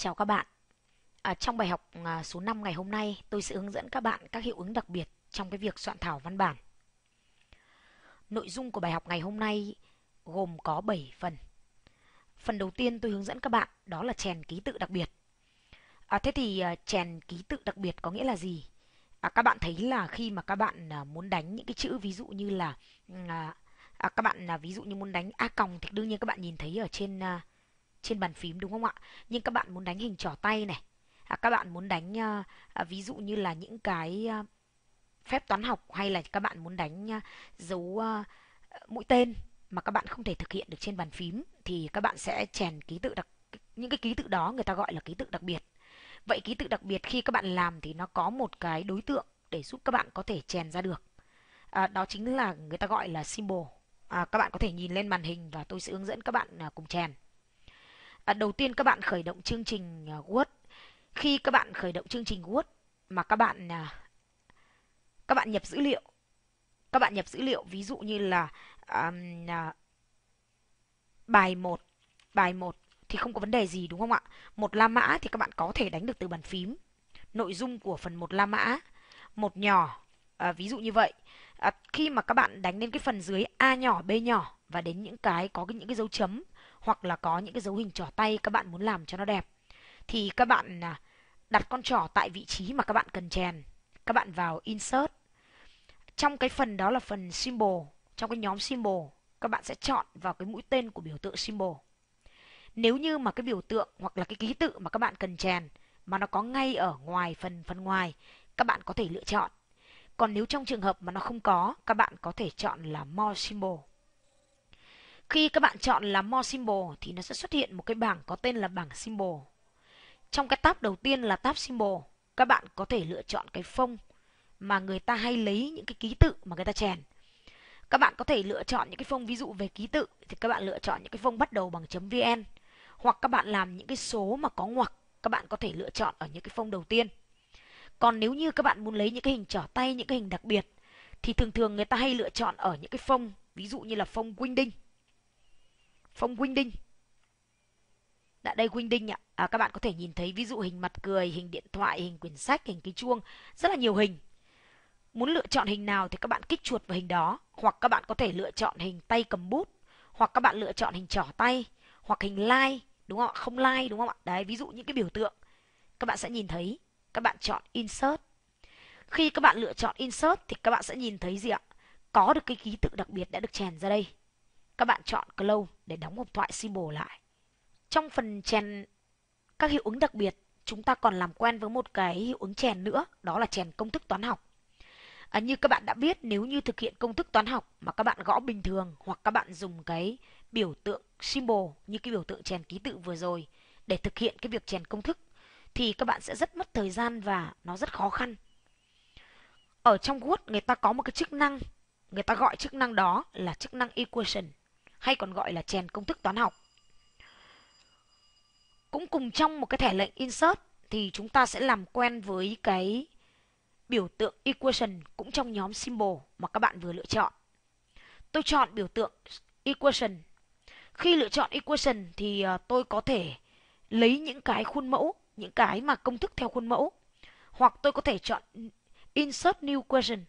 Chào các bạn. À, trong bài học à, số 5 ngày hôm nay, tôi sẽ hướng dẫn các bạn các hiệu ứng đặc biệt trong cái việc soạn thảo văn bản. Nội dung của bài học ngày hôm nay gồm có 7 phần. Phần đầu tiên tôi hướng dẫn các bạn đó là chèn ký tự đặc biệt. À, thế thì à, chèn ký tự đặc biệt có nghĩa là gì? À, các bạn thấy là khi mà các bạn à, muốn đánh những cái chữ ví dụ như là à, à, các bạn là ví dụ như muốn đánh a còng thì đương nhiên các bạn nhìn thấy ở trên à, trên bàn phím đúng không ạ? Nhưng các bạn muốn đánh hình trò tay này, à, các bạn muốn đánh à, à, ví dụ như là những cái à, phép toán học hay là các bạn muốn đánh à, dấu à, mũi tên mà các bạn không thể thực hiện được trên bàn phím thì các bạn sẽ chèn ký tự đặc những cái ký tự đó người ta gọi là ký tự đặc biệt. Vậy ký tự đặc biệt khi các bạn làm thì nó có một cái đối tượng để giúp các bạn có thể chèn ra được. À, đó chính là người ta gọi là symbol. À, các bạn có thể nhìn lên màn hình và tôi sẽ hướng dẫn các bạn à, cùng chèn. À, đầu tiên các bạn khởi động chương trình à, Word. Khi các bạn khởi động chương trình Word mà các bạn à, các bạn nhập dữ liệu, các bạn nhập dữ liệu ví dụ như là um, uh, bài 1, bài 1 thì không có vấn đề gì đúng không ạ? Một la mã thì các bạn có thể đánh được từ bàn phím. Nội dung của phần một la mã, một nhỏ, à, ví dụ như vậy. À, khi mà các bạn đánh lên cái phần dưới A nhỏ, B nhỏ và đến những cái có những cái dấu chấm hoặc là có những cái dấu hình trỏ tay các bạn muốn làm cho nó đẹp thì các bạn à, đặt con trỏ tại vị trí mà các bạn cần chèn. Các bạn vào insert. Trong cái phần đó là phần symbol, trong cái nhóm symbol, các bạn sẽ chọn vào cái mũi tên của biểu tượng symbol. Nếu như mà cái biểu tượng hoặc là cái ký tự mà các bạn cần chèn mà nó có ngay ở ngoài phần phần ngoài, các bạn có thể lựa chọn. Còn nếu trong trường hợp mà nó không có, các bạn có thể chọn là more symbol. Khi các bạn chọn là More Symbol thì nó sẽ xuất hiện một cái bảng có tên là bảng Symbol. Trong cái tab đầu tiên là tab Symbol, các bạn có thể lựa chọn cái phông mà người ta hay lấy những cái ký tự mà người ta chèn. Các bạn có thể lựa chọn những cái phông ví dụ về ký tự thì các bạn lựa chọn những cái phông bắt đầu bằng .vn hoặc các bạn làm những cái số mà có ngoặc các bạn có thể lựa chọn ở những cái phông đầu tiên. Còn nếu như các bạn muốn lấy những cái hình trỏ tay, những cái hình đặc biệt thì thường thường người ta hay lựa chọn ở những cái phông ví dụ như là phông Winding phong huynh đinh Tại dạ, đây Quynh Đinh ạ, à, các bạn có thể nhìn thấy ví dụ hình mặt cười, hình điện thoại, hình quyển sách, hình cái chuông, rất là nhiều hình. Muốn lựa chọn hình nào thì các bạn kích chuột vào hình đó, hoặc các bạn có thể lựa chọn hình tay cầm bút, hoặc các bạn lựa chọn hình trỏ tay, hoặc hình like, đúng không ạ? Không like đúng không ạ? Đấy, ví dụ những cái biểu tượng. Các bạn sẽ nhìn thấy, các bạn chọn insert. Khi các bạn lựa chọn insert thì các bạn sẽ nhìn thấy gì ạ? Có được cái ký tự đặc biệt đã được chèn ra đây. Các bạn chọn close để đóng hộp thoại symbol lại. Trong phần chèn các hiệu ứng đặc biệt, chúng ta còn làm quen với một cái hiệu ứng chèn nữa, đó là chèn công thức toán học. À, như các bạn đã biết, nếu như thực hiện công thức toán học mà các bạn gõ bình thường hoặc các bạn dùng cái biểu tượng symbol như cái biểu tượng chèn ký tự vừa rồi để thực hiện cái việc chèn công thức thì các bạn sẽ rất mất thời gian và nó rất khó khăn. Ở trong Word người ta có một cái chức năng, người ta gọi chức năng đó là chức năng equation hay còn gọi là chèn công thức toán học. Cũng cùng trong một cái thẻ lệnh insert thì chúng ta sẽ làm quen với cái biểu tượng equation cũng trong nhóm symbol mà các bạn vừa lựa chọn. Tôi chọn biểu tượng equation. Khi lựa chọn equation thì à, tôi có thể lấy những cái khuôn mẫu, những cái mà công thức theo khuôn mẫu hoặc tôi có thể chọn insert new equation.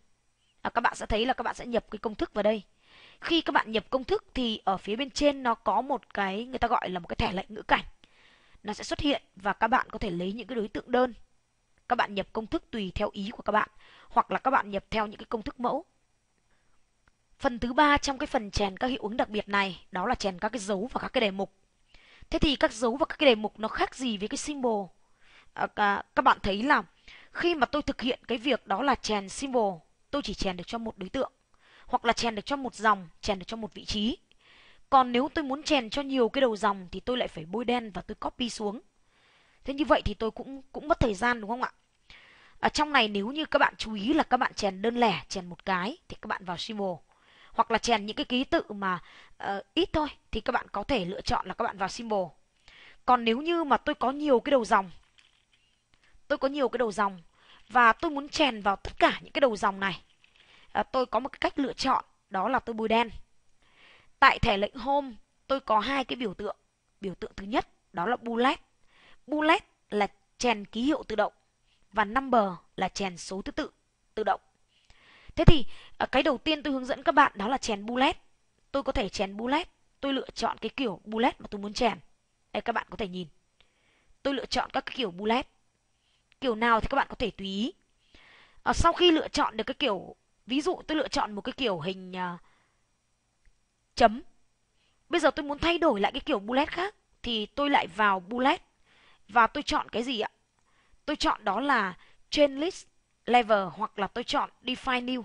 À, các bạn sẽ thấy là các bạn sẽ nhập cái công thức vào đây khi các bạn nhập công thức thì ở phía bên trên nó có một cái người ta gọi là một cái thẻ lệnh ngữ cảnh nó sẽ xuất hiện và các bạn có thể lấy những cái đối tượng đơn các bạn nhập công thức tùy theo ý của các bạn hoặc là các bạn nhập theo những cái công thức mẫu phần thứ ba trong cái phần chèn các hiệu ứng đặc biệt này đó là chèn các cái dấu và các cái đề mục thế thì các dấu và các cái đề mục nó khác gì với cái symbol à, à, các bạn thấy là khi mà tôi thực hiện cái việc đó là chèn symbol tôi chỉ chèn được cho một đối tượng hoặc là chèn được cho một dòng, chèn được cho một vị trí. Còn nếu tôi muốn chèn cho nhiều cái đầu dòng thì tôi lại phải bôi đen và tôi copy xuống. Thế như vậy thì tôi cũng cũng mất thời gian đúng không ạ? Ở trong này nếu như các bạn chú ý là các bạn chèn đơn lẻ, chèn một cái thì các bạn vào symbol hoặc là chèn những cái ký tự mà uh, ít thôi thì các bạn có thể lựa chọn là các bạn vào symbol. Còn nếu như mà tôi có nhiều cái đầu dòng tôi có nhiều cái đầu dòng và tôi muốn chèn vào tất cả những cái đầu dòng này à, tôi có một cái cách lựa chọn đó là tôi bôi đen tại thẻ lệnh home tôi có hai cái biểu tượng biểu tượng thứ nhất đó là bullet bullet là chèn ký hiệu tự động và number là chèn số thứ tự tự động thế thì à, cái đầu tiên tôi hướng dẫn các bạn đó là chèn bullet tôi có thể chèn bullet tôi lựa chọn cái kiểu bullet mà tôi muốn chèn đây các bạn có thể nhìn tôi lựa chọn các cái kiểu bullet kiểu nào thì các bạn có thể tùy ý à, sau khi lựa chọn được cái kiểu Ví dụ tôi lựa chọn một cái kiểu hình uh, chấm. Bây giờ tôi muốn thay đổi lại cái kiểu bullet khác thì tôi lại vào bullet và tôi chọn cái gì ạ? Tôi chọn đó là chain list level hoặc là tôi chọn define new.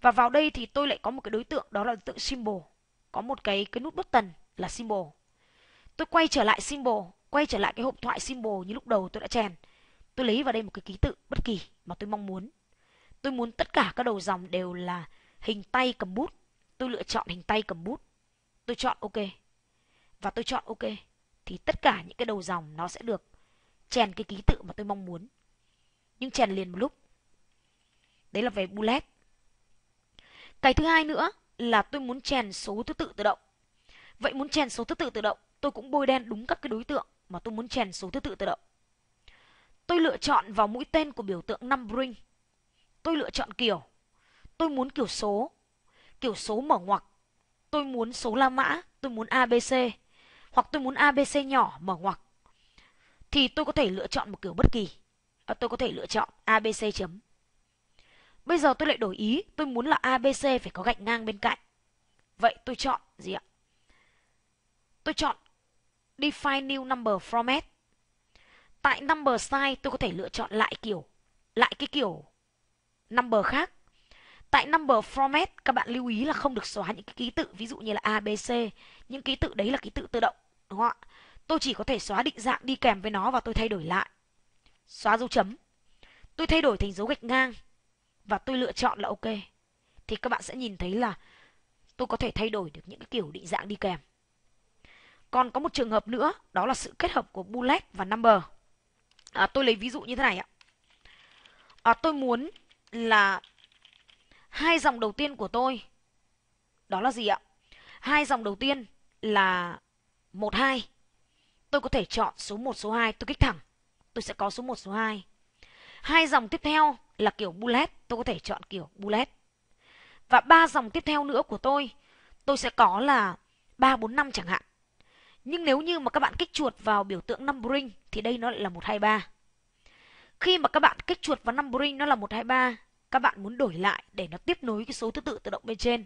Và vào đây thì tôi lại có một cái đối tượng đó là đối tượng symbol. Có một cái cái nút button là symbol. Tôi quay trở lại symbol, quay trở lại cái hộp thoại symbol như lúc đầu tôi đã chèn. Tôi lấy vào đây một cái ký tự bất kỳ mà tôi mong muốn. Tôi muốn tất cả các đầu dòng đều là hình tay cầm bút. Tôi lựa chọn hình tay cầm bút. Tôi chọn OK. Và tôi chọn OK. Thì tất cả những cái đầu dòng nó sẽ được chèn cái ký tự mà tôi mong muốn. Nhưng chèn liền một lúc. Đấy là về bullet. Cái thứ hai nữa là tôi muốn chèn số thứ tự tự động. Vậy muốn chèn số thứ tự tự động, tôi cũng bôi đen đúng các cái đối tượng mà tôi muốn chèn số thứ tự tự động. Tôi lựa chọn vào mũi tên của biểu tượng numbering Tôi lựa chọn kiểu. Tôi muốn kiểu số. Kiểu số mở ngoặc. Tôi muốn số la mã, tôi muốn ABC. Hoặc tôi muốn ABC nhỏ mở ngoặc. Thì tôi có thể lựa chọn một kiểu bất kỳ. À, tôi có thể lựa chọn ABC chấm. Bây giờ tôi lại đổi ý, tôi muốn là ABC phải có gạch ngang bên cạnh. Vậy tôi chọn gì ạ? Tôi chọn Define New Number Format. Tại Number Size tôi có thể lựa chọn lại kiểu, lại cái kiểu number khác. Tại number format các bạn lưu ý là không được xóa những cái ký tự ví dụ như là A, B, C. Những ký tự đấy là ký tự tự động, đúng không ạ? Tôi chỉ có thể xóa định dạng đi kèm với nó và tôi thay đổi lại. Xóa dấu chấm. Tôi thay đổi thành dấu gạch ngang và tôi lựa chọn là ok. Thì các bạn sẽ nhìn thấy là tôi có thể thay đổi được những cái kiểu định dạng đi kèm. Còn có một trường hợp nữa, đó là sự kết hợp của bullet và number. À, tôi lấy ví dụ như thế này ạ. À, tôi muốn là hai dòng đầu tiên của tôi. Đó là gì ạ? Hai dòng đầu tiên là một hai Tôi có thể chọn số một số hai tôi kích thẳng. Tôi sẽ có số một số hai Hai dòng tiếp theo là kiểu bullet, tôi có thể chọn kiểu bullet. Và ba dòng tiếp theo nữa của tôi, tôi sẽ có là ba bốn năm chẳng hạn. Nhưng nếu như mà các bạn kích chuột vào biểu tượng numbering thì đây nó lại là một hai ba khi mà các bạn kích chuột vào numbering nó là 123, các bạn muốn đổi lại để nó tiếp nối cái số thứ tự tự động bên trên.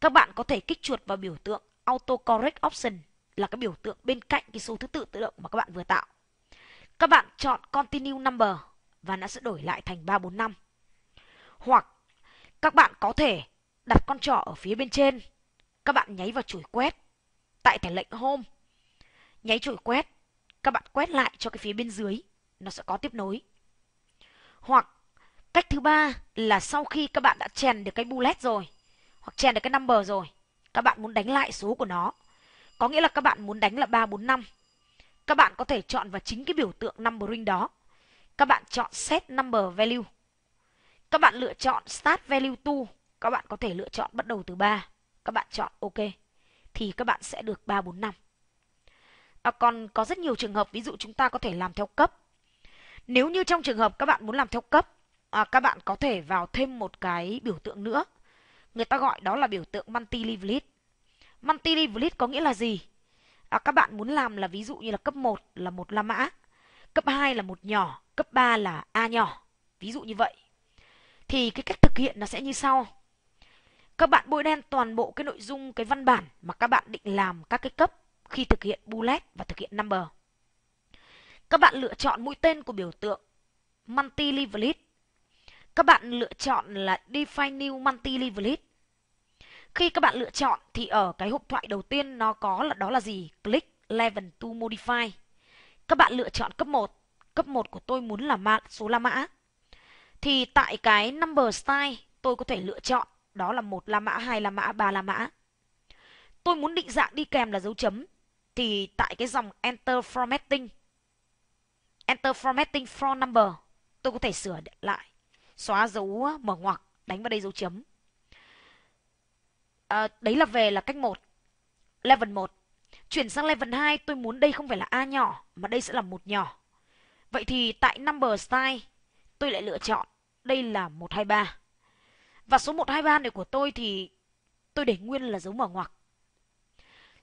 Các bạn có thể kích chuột vào biểu tượng Autocorrect Option là cái biểu tượng bên cạnh cái số thứ tự tự động mà các bạn vừa tạo. Các bạn chọn Continue Number và nó sẽ đổi lại thành 345. Hoặc các bạn có thể đặt con trỏ ở phía bên trên. Các bạn nháy vào chuỗi quét tại thẻ lệnh Home. Nháy chuỗi quét, các bạn quét lại cho cái phía bên dưới nó sẽ có tiếp nối. Hoặc cách thứ ba là sau khi các bạn đã chèn được cái bullet rồi, hoặc chèn được cái number rồi, các bạn muốn đánh lại số của nó. Có nghĩa là các bạn muốn đánh là 345. Các bạn có thể chọn vào chính cái biểu tượng numbering đó. Các bạn chọn set number value. Các bạn lựa chọn start value to, các bạn có thể lựa chọn bắt đầu từ 3. Các bạn chọn ok thì các bạn sẽ được 345. À, còn có rất nhiều trường hợp ví dụ chúng ta có thể làm theo cấp nếu như trong trường hợp các bạn muốn làm theo cấp, à, các bạn có thể vào thêm một cái biểu tượng nữa. Người ta gọi đó là biểu tượng multi-level Multi-level có nghĩa là gì? À, các bạn muốn làm là ví dụ như là cấp 1 là một la mã, cấp 2 là một nhỏ, cấp 3 là A nhỏ. Ví dụ như vậy. Thì cái cách thực hiện nó sẽ như sau. Các bạn bôi đen toàn bộ cái nội dung, cái văn bản mà các bạn định làm các cái cấp khi thực hiện bullet và thực hiện number. Các bạn lựa chọn mũi tên của biểu tượng multi-levelist. Các bạn lựa chọn là define new multi-levelist. Khi các bạn lựa chọn thì ở cái hộp thoại đầu tiên nó có là đó là gì? Click level to modify. Các bạn lựa chọn cấp 1. Cấp 1 của tôi muốn là mã, số la mã. Thì tại cái number style tôi có thể lựa chọn đó là một la mã, hai la mã, ba la mã. Tôi muốn định dạng đi kèm là dấu chấm thì tại cái dòng enter formatting After formatting for number, tôi có thể sửa lại. Xóa dấu mở ngoặc, đánh vào đây dấu chấm. À, đấy là về là cách 1. Level 1. Chuyển sang level 2, tôi muốn đây không phải là A nhỏ, mà đây sẽ là một nhỏ. Vậy thì tại number style, tôi lại lựa chọn đây là 123. Và số 123 này của tôi thì tôi để nguyên là dấu mở ngoặc.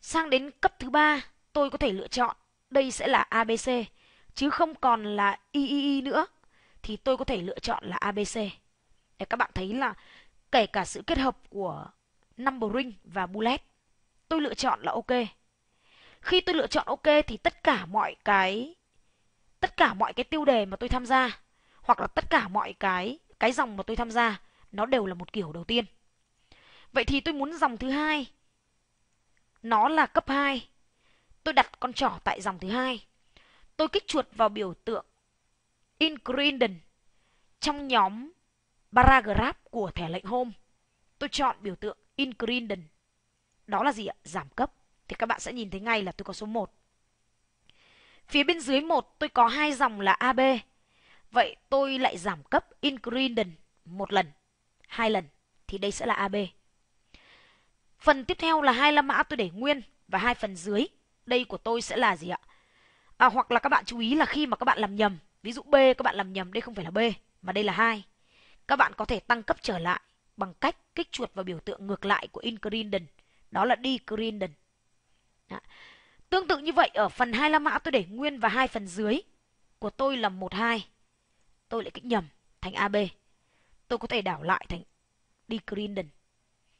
Sang đến cấp thứ ba tôi có thể lựa chọn đây sẽ là ABC chứ không còn là III nữa thì tôi có thể lựa chọn là ABC. Để các bạn thấy là kể cả sự kết hợp của numbering và bullet, tôi lựa chọn là OK. Khi tôi lựa chọn OK thì tất cả mọi cái tất cả mọi cái tiêu đề mà tôi tham gia hoặc là tất cả mọi cái cái dòng mà tôi tham gia nó đều là một kiểu đầu tiên. Vậy thì tôi muốn dòng thứ hai nó là cấp 2. Tôi đặt con trỏ tại dòng thứ hai Tôi kích chuột vào biểu tượng ingredient trong nhóm paragraph của thẻ lệnh home. Tôi chọn biểu tượng ingredient. Đó là gì ạ? Giảm cấp. Thì các bạn sẽ nhìn thấy ngay là tôi có số 1. Phía bên dưới 1 tôi có hai dòng là AB. Vậy tôi lại giảm cấp ingredient một lần, hai lần thì đây sẽ là AB. Phần tiếp theo là hai la mã tôi để nguyên và hai phần dưới đây của tôi sẽ là gì ạ? à, hoặc là các bạn chú ý là khi mà các bạn làm nhầm ví dụ b các bạn làm nhầm đây không phải là b mà đây là hai các bạn có thể tăng cấp trở lại bằng cách kích chuột vào biểu tượng ngược lại của increnden đó là decrenden tương tự như vậy ở phần hai la mã tôi để nguyên và hai phần dưới của tôi là một hai tôi lại kích nhầm thành ab tôi có thể đảo lại thành decrenden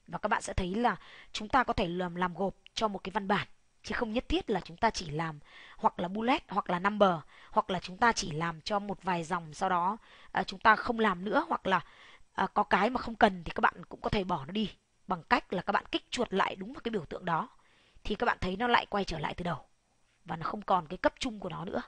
và các bạn sẽ thấy là chúng ta có thể làm làm gộp cho một cái văn bản chứ không nhất thiết là chúng ta chỉ làm hoặc là bullet hoặc là number hoặc là chúng ta chỉ làm cho một vài dòng sau đó à, chúng ta không làm nữa hoặc là à, có cái mà không cần thì các bạn cũng có thể bỏ nó đi bằng cách là các bạn kích chuột lại đúng vào cái biểu tượng đó thì các bạn thấy nó lại quay trở lại từ đầu và nó không còn cái cấp chung của nó nữa